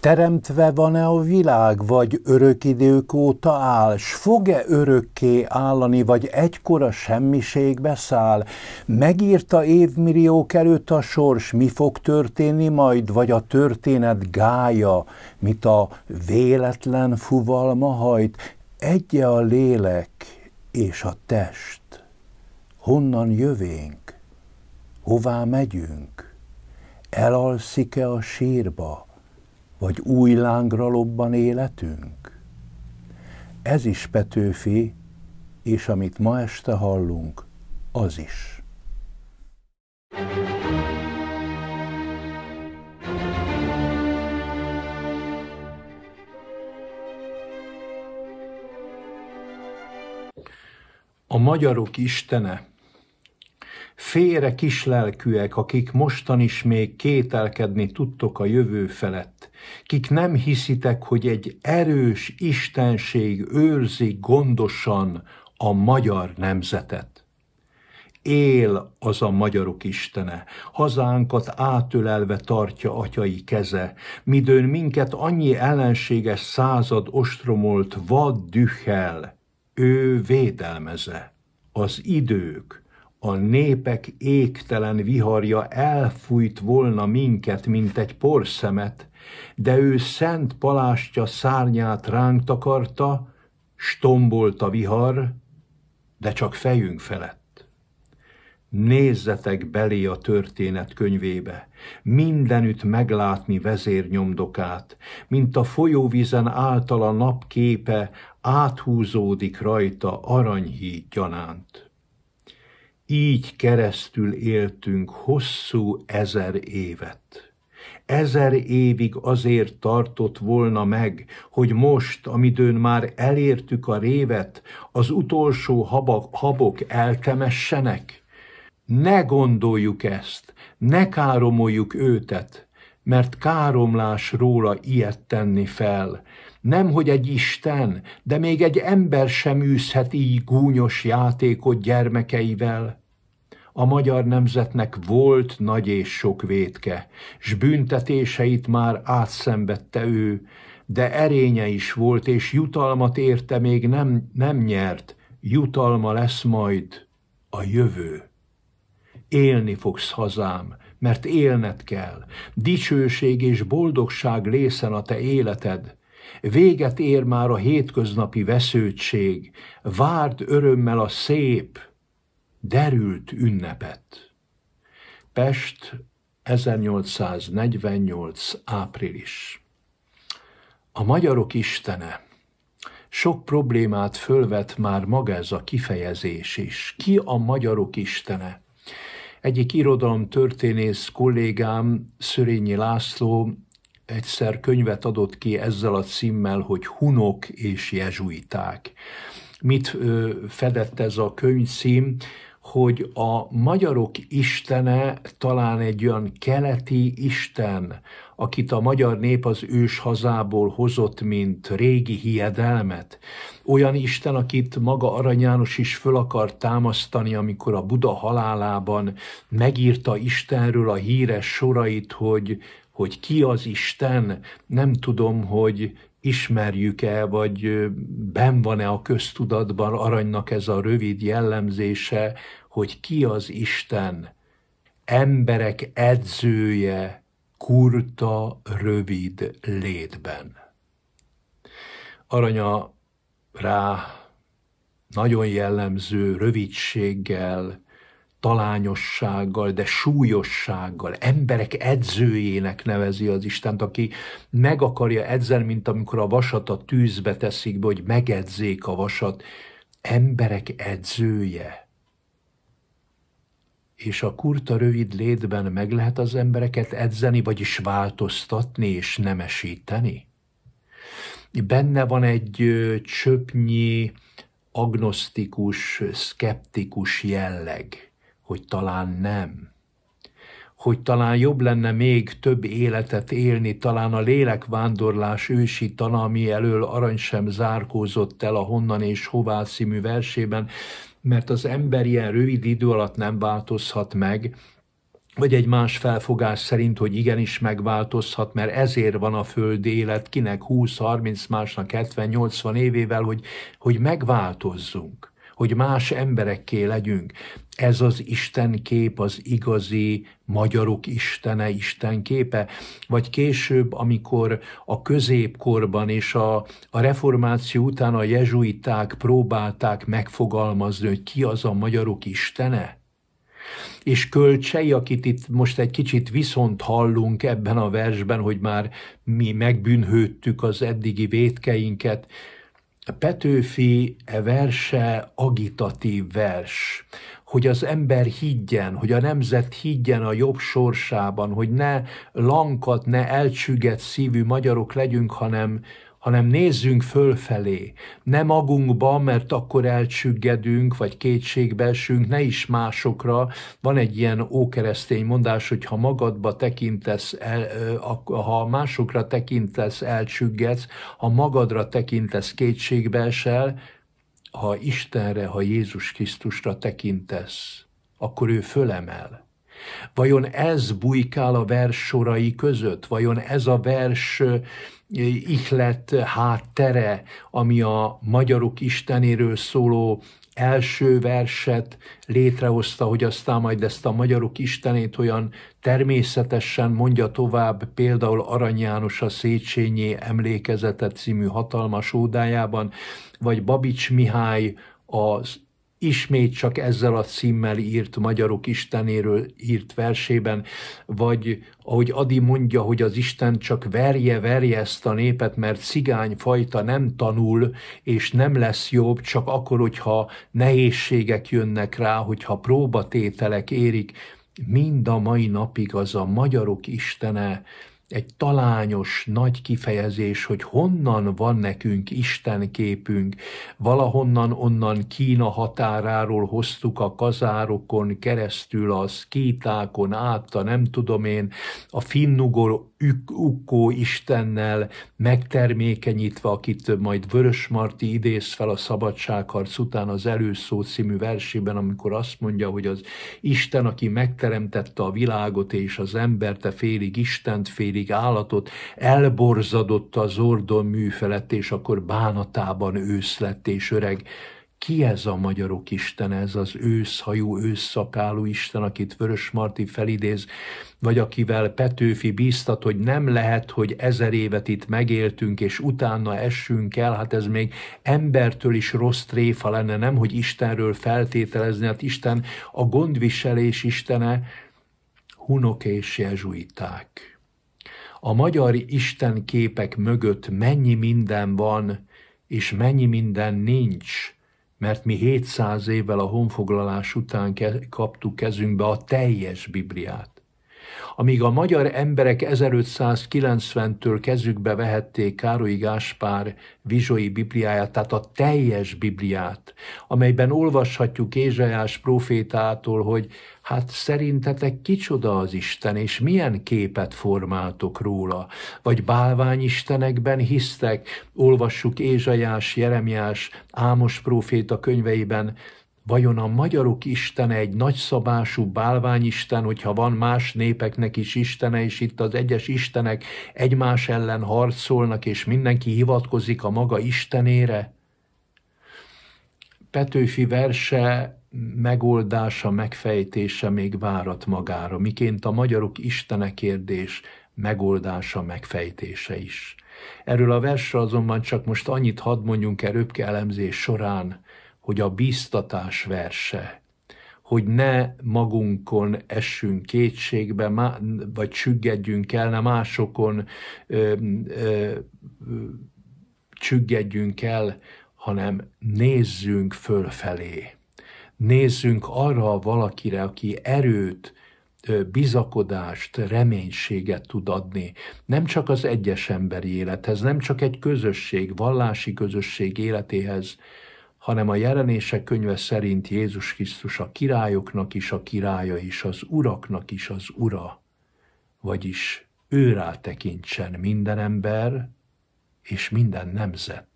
teremtve van-e a világ, vagy örök idők óta áll, s fog-e örökké állani, vagy egykora semmiségbe száll? Megírta évmilliók előtt a sors, mi fog történni majd, vagy a történet gája, mit a véletlen fuvalma hajt? Egye a lélek és a test. Honnan jövénk? Hová megyünk? Elalszik-e a sírba? vagy új lángra lobban életünk? Ez is Petőfi, és amit ma este hallunk, az is. a magyarok istene. Félre kislelkűek, akik mostan is még kételkedni tudtok a jövő felett kik nem hiszitek, hogy egy erős istenség őrzi gondosan a magyar nemzetet. Él az a magyarok istene, hazánkat átölelve tartja atyai keze, midőn minket annyi ellenséges század ostromolt vad dühel, ő védelmeze. Az idők, a népek égtelen viharja elfújt volna minket, mint egy porszemet, de ő szent palástja szárnyát ránk takarta, stombolt a vihar, de csak fejünk felett. Nézzetek belé a történet könyvébe, mindenütt meglátni vezérnyomdokát, mint a folyóvízen által a napképe áthúzódik rajta aranyhíd gyanánt. Így keresztül éltünk hosszú ezer évet. Ezer évig azért tartott volna meg, hogy most, amidőn már elértük a révet, az utolsó habak, habok eltemessenek? Ne gondoljuk ezt, ne káromoljuk őtet, mert káromlás róla ilyet tenni fel. Nem, hogy egy Isten, de még egy ember sem űzhet így gúnyos játékot gyermekeivel – a magyar nemzetnek volt nagy és sok vétke, s büntetéseit már átszenvedte ő, de erénye is volt, és jutalmat érte még nem, nem nyert, jutalma lesz majd a jövő. Élni fogsz hazám, mert élned kell, dicsőség és boldogság lészen a te életed, véget ér már a hétköznapi vesződtség, várd örömmel a szép, derült ünnepet. Pest 1848. április. A magyarok istene. Sok problémát fölvet már maga ez a kifejezés is. Ki a magyarok istene? Egyik irodalom történész kollégám, Szörényi László egyszer könyvet adott ki ezzel a címmel, hogy Hunok és Jezsuiták. Mit fedett ez a cím? hogy a magyarok istene talán egy olyan keleti isten, akit a magyar nép az ős hazából hozott, mint régi hiedelmet. Olyan Isten, akit maga Arany János is föl akar támasztani, amikor a Buda halálában megírta Istenről a híres sorait, hogy hogy ki az Isten, nem tudom, hogy ismerjük-e, vagy ben van-e a köztudatban aranynak ez a rövid jellemzése, hogy ki az Isten, emberek edzője, kurta, rövid létben. Aranya rá nagyon jellemző rövidséggel, talányossággal, de súlyossággal, emberek edzőjének nevezi az Istent, aki meg akarja edzeni, mint amikor a vasat a tűzbe teszik be, hogy megedzék a vasat. Emberek edzője. És a kurta rövid létben meg lehet az embereket edzeni, vagyis változtatni és nemesíteni? Benne van egy csöpnyi agnosztikus, szkeptikus jelleg hogy talán nem. Hogy talán jobb lenne még több életet élni, talán a lélekvándorlás ősi ami elől arany sem zárkózott el a honnan és hová című versében, mert az ember ilyen rövid idő alatt nem változhat meg, vagy egy más felfogás szerint, hogy igenis megváltozhat, mert ezért van a föld élet, kinek 20, 30, másnak 70, 80 évével, hogy, hogy megváltozzunk hogy más emberekké legyünk. Ez az Isten kép, az igazi magyarok istene, Isten képe, vagy később, amikor a középkorban és a, a reformáció után a jezsuiták próbálták megfogalmazni, hogy ki az a magyarok istene, és Kölcsei, akit itt most egy kicsit viszont hallunk ebben a versben, hogy már mi megbűnhődtük az eddigi vétkeinket, Petőfi verse agitatív vers, hogy az ember higgyen, hogy a nemzet higgyen a jobb sorsában, hogy ne lankat, ne elcsüget szívű magyarok legyünk, hanem, hanem nézzünk fölfelé, ne magunkba, mert akkor elcsüggedünk, vagy kétségbe esünk, ne is másokra. Van egy ilyen ókeresztény mondás, hogy ha magadba tekintesz, el, ha másokra tekintesz, elcsüggedsz, ha magadra tekintesz, kétségbe esel, ha Istenre, ha Jézus Krisztusra tekintesz, akkor ő fölemel. Vajon ez bujkál a vers sorai között? Vajon ez a vers ihlet háttere, ami a magyarok istenéről szóló első verset létrehozta, hogy aztán majd ezt a magyarok istenét olyan természetesen mondja tovább, például Arany János a Széchenyi emlékezetet című hatalmas ódájában, vagy Babics Mihály az ismét csak ezzel a címmel írt Magyarok Istenéről írt versében, vagy ahogy Adi mondja, hogy az Isten csak verje, verje ezt a népet, mert cigány fajta nem tanul, és nem lesz jobb, csak akkor, hogyha nehézségek jönnek rá, hogyha próbatételek érik, mind a mai napig az a magyarok istene, egy talányos, nagy kifejezés, hogy honnan van nekünk Isten képünk, valahonnan onnan Kína határáról hoztuk a kazárokon keresztül, a szkítákon át, a nem tudom én, a finnugor Ukkó Istennel megtermékenyítve, akit majd Vörös Marti idéz fel a szabadságharc után az előszó című versében, amikor azt mondja, hogy az Isten, aki megteremtette a világot és az embert, a e félig Istent, félig állatot, elborzadott az ordon műfelett, és akkor bánatában ősz lett és öreg ki ez a magyarok istene, ez az őszhajú, ősszakálú isten, akit Vörös Marti felidéz, vagy akivel Petőfi bíztat, hogy nem lehet, hogy ezer évet itt megéltünk, és utána essünk el, hát ez még embertől is rossz tréfa lenne, nem, hogy Istenről feltételezni, hát Isten a gondviselés istene, hunok és jezsuiták. A magyar istenképek mögött mennyi minden van, és mennyi minden nincs, mert mi 700 évvel a honfoglalás után kaptuk kezünkbe a teljes Bibliát. Amíg a magyar emberek 1590-től kezükbe vehették Károly Gáspár vizsói Bibliáját, tehát a teljes Bibliát, amelyben olvashatjuk Ézsajás profétától, hogy hát szerintetek kicsoda az Isten, és milyen képet formáltok róla? Vagy bálványistenekben hisztek? Olvassuk Ézsajás, Jeremiás, Ámos próféta könyveiben, Vajon a magyarok istene egy nagyszabású bálványisten, hogyha van más népeknek is istene, és itt az egyes istenek egymás ellen harcolnak, és mindenki hivatkozik a maga istenére? Petőfi verse megoldása, megfejtése még várat magára, miként a magyarok istene kérdés megoldása, megfejtése is. Erről a versre azonban csak most annyit hadd mondjunk el röpke elemzés során, hogy a biztatás verse, hogy ne magunkon essünk kétségbe, vagy csüggedjünk el, ne másokon ö, ö, csüggedjünk el, hanem nézzünk fölfelé. Nézzünk arra valakire, aki erőt, bizakodást, reménységet tud adni. Nem csak az egyes emberi élethez, nem csak egy közösség, vallási közösség életéhez, hanem a jelenések könyve szerint Jézus Krisztus a királyoknak is a királya, és az uraknak is az ura, vagyis őrá tekintsen minden ember és minden nemzet.